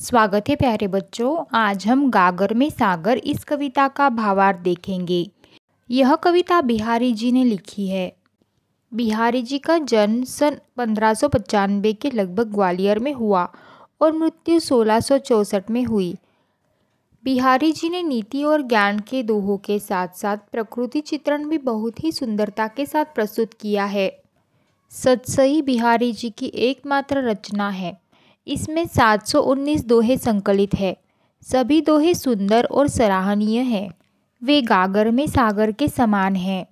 स्वागत है प्यारे बच्चों आज हम गागर में सागर इस कविता का भावार्थ देखेंगे यह कविता बिहारी जी ने लिखी है बिहारी जी का जन्म सन पंद्रह के लगभग ग्वालियर में हुआ और मृत्यु सोलह में हुई बिहारी जी ने नीति और ज्ञान के दोहों के साथ साथ प्रकृति चित्रण भी बहुत ही सुंदरता के साथ प्रस्तुत किया है सतसई बिहारी जी की एकमात्र रचना है इसमें 719 दोहे संकलित है सभी दोहे सुंदर और सराहनीय हैं वे गागर में सागर के समान हैं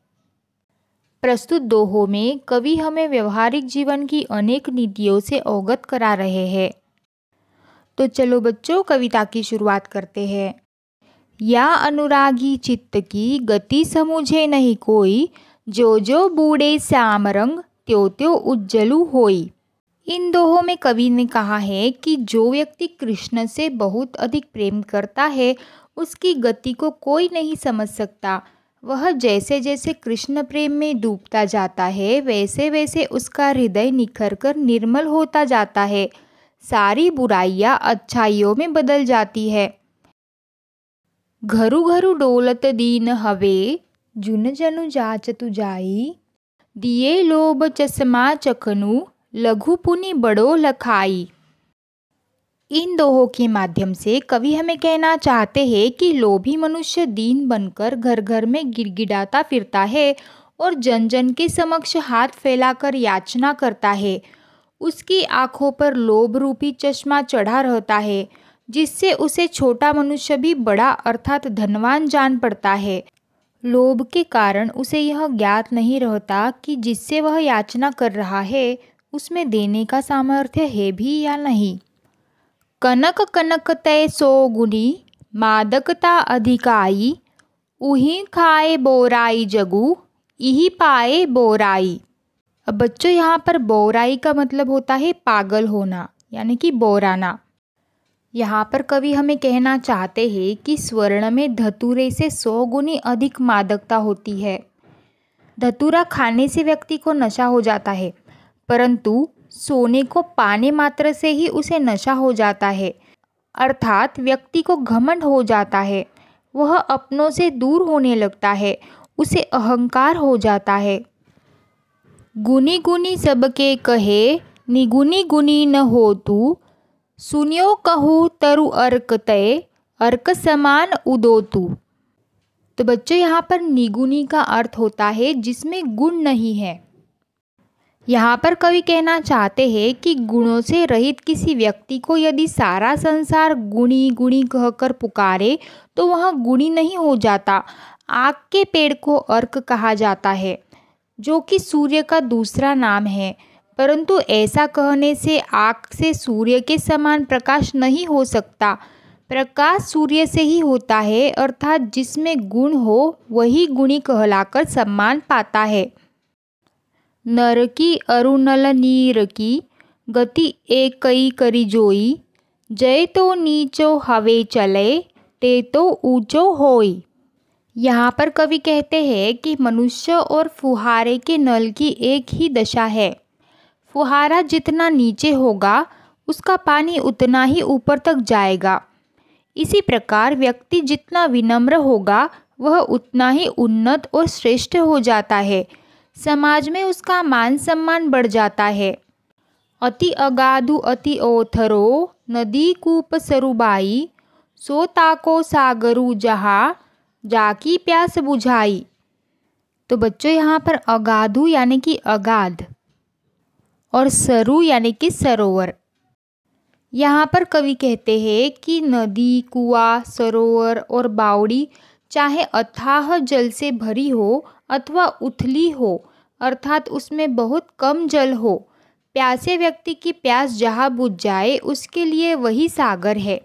प्रस्तुत दोहों में कवि हमें व्यवहारिक जीवन की अनेक नीतियों से अवगत करा रहे हैं तो चलो बच्चों कविता की शुरुआत करते हैं या अनुरागी चित्त की गति समूझे नहीं कोई जो जो बूढ़े श्याम रंग त्यो त्यो उज्जलु होई इन दोहों में कवि ने कहा है कि जो व्यक्ति कृष्ण से बहुत अधिक प्रेम करता है उसकी गति को कोई नहीं समझ सकता वह जैसे जैसे कृष्ण प्रेम में डूबता जाता है वैसे वैसे उसका हृदय निखर कर निर्मल होता जाता है सारी बुराइयां अच्छाइयों में बदल जाती है घरू घरू डोलत दीन हवे जुन जनु जाच तु जाई दिए लोभ चश्मा चखनु लघुपुनि बड़ो लखाई इन दोहों के माध्यम से कवि हमें कहना चाहते हैं कि लोभी मनुष्य दीन बनकर घर घर में गिड़गिड़ाता फिरता है और जन जन के समक्ष हाथ फैलाकर याचना करता है उसकी आंखों पर लोभ रूपी चश्मा चढ़ा रहता है जिससे उसे छोटा मनुष्य भी बड़ा अर्थात धनवान जान पड़ता है लोभ के कारण उसे यह ज्ञात नहीं रहता कि जिससे वह याचना कर रहा है उसमें देने का सामर्थ्य है भी या नहीं कनक कनक तय सो गुणी मादकता अधिकाई उही खाए बोराई जगू इही पाए बोराई अब बच्चों यहाँ पर बोराई का मतलब होता है पागल होना यानी कि बोराना यहाँ पर कवि हमें कहना चाहते हैं कि स्वर्ण में धतूरे से सौ गुनी अधिक मादकता होती है धतूरा खाने से व्यक्ति को नशा हो जाता है परंतु सोने को पाने मात्र से ही उसे नशा हो जाता है अर्थात व्यक्ति को घमंड हो जाता है वह अपनों से दूर होने लगता है उसे अहंकार हो जाता है गुनी गुनी सबके कहे निगुनी गुनी न हो तू सुनियो कहूँ तरु अर्क तय अर्क समान उदो तू तो बच्चों यहाँ पर निगुनी का अर्थ होता है जिसमें गुण नहीं है यहाँ पर कवि कहना चाहते हैं कि गुणों से रहित किसी व्यक्ति को यदि सारा संसार गुणी गुणी कहकर पुकारे तो वह गुणी नहीं हो जाता आग के पेड़ को अर्क कहा जाता है जो कि सूर्य का दूसरा नाम है परंतु ऐसा कहने से आग से सूर्य के समान प्रकाश नहीं हो सकता प्रकाश सूर्य से ही होता है अर्थात जिसमें गुण हो वही गुणी कहलाकर सम्मान पाता है नर की नीर की गति कई करी जोई जय तो नीचो हवे चले ते तो ऊंचो होई यहाँ पर कवि कहते हैं कि मनुष्य और फुहारे के नल की एक ही दशा है फुहारा जितना नीचे होगा उसका पानी उतना ही ऊपर तक जाएगा इसी प्रकार व्यक्ति जितना विनम्र होगा वह उतना ही उन्नत और श्रेष्ठ हो जाता है समाज में उसका मान सम्मान बढ़ जाता है अति अगाधु अति ओथरो नदी कूप सरुबाई सोताको सागरु जहा जाकी प्यास बुझाई तो बच्चों यहाँ पर अगाधु यानी कि अगाध और सरु यानी कि सरोवर यहाँ पर कवि कहते हैं कि नदी कुआ सरोवर और बावड़ी चाहे अथाह जल से भरी हो अथवा उथली हो अर्थात उसमें बहुत कम जल हो प्यासे व्यक्ति की प्यास जहाँ बुझ जाए उसके लिए वही सागर है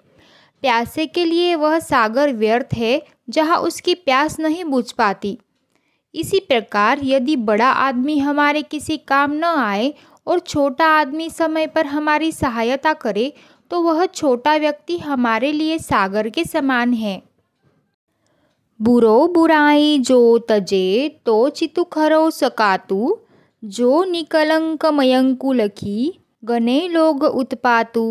प्यासे के लिए वह सागर व्यर्थ है जहाँ उसकी प्यास नहीं बुझ पाती इसी प्रकार यदि बड़ा आदमी हमारे किसी काम न आए और छोटा आदमी समय पर हमारी सहायता करे तो वह छोटा व्यक्ति हमारे लिए सागर के समान है बुरो बुराई जो तजे तो चितु खरो सकातु जो निकलंक मयंकु लखी गने लोग उत्पातु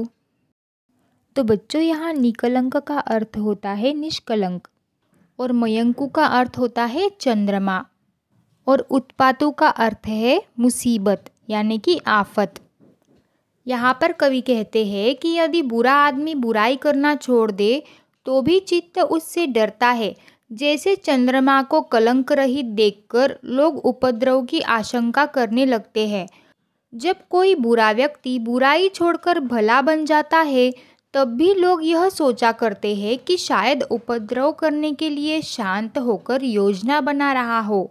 तो बच्चों यहाँ निकलंक का अर्थ होता है निष्कलंक और मयंकु का अर्थ होता है चंद्रमा और उत्पातु का अर्थ है मुसीबत यानी कि आफत यहाँ पर कवि कहते हैं कि यदि बुरा आदमी बुराई करना छोड़ दे तो भी चित्त उससे डरता है जैसे चंद्रमा को कलंक रहित देखकर लोग उपद्रव की आशंका करने लगते हैं जब कोई बुरा व्यक्ति बुराई छोड़कर भला बन जाता है तब भी लोग यह सोचा करते हैं कि शायद उपद्रव करने के लिए शांत होकर योजना बना रहा हो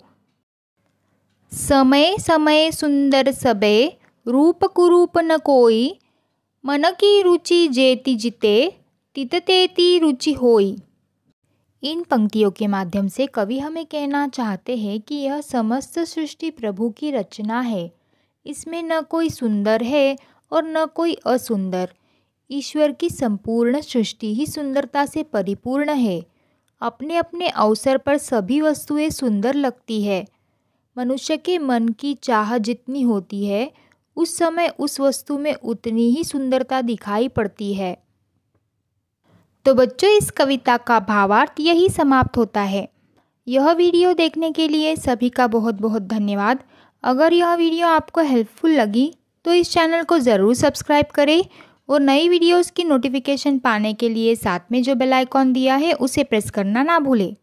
समय समय सुंदर सबे रूप कुरूप न कोई मन की रुचि जेति जिते तित तेती रुचि होई इन पंक्तियों के माध्यम से कवि हमें कहना चाहते हैं कि यह समस्त सृष्टि प्रभु की रचना है इसमें न कोई सुंदर है और न कोई असुंदर ईश्वर की संपूर्ण सृष्टि ही सुंदरता से परिपूर्ण है अपने अपने अवसर पर सभी वस्तुएं सुंदर लगती है मनुष्य के मन की चाह जितनी होती है उस समय उस वस्तु में उतनी ही सुंदरता दिखाई पड़ती है तो बच्चों इस कविता का भावार्थ यही समाप्त होता है यह वीडियो देखने के लिए सभी का बहुत बहुत धन्यवाद अगर यह वीडियो आपको हेल्पफुल लगी तो इस चैनल को ज़रूर सब्सक्राइब करें और नई वीडियोस की नोटिफिकेशन पाने के लिए साथ में जो बेल आइकॉन दिया है उसे प्रेस करना ना भूलें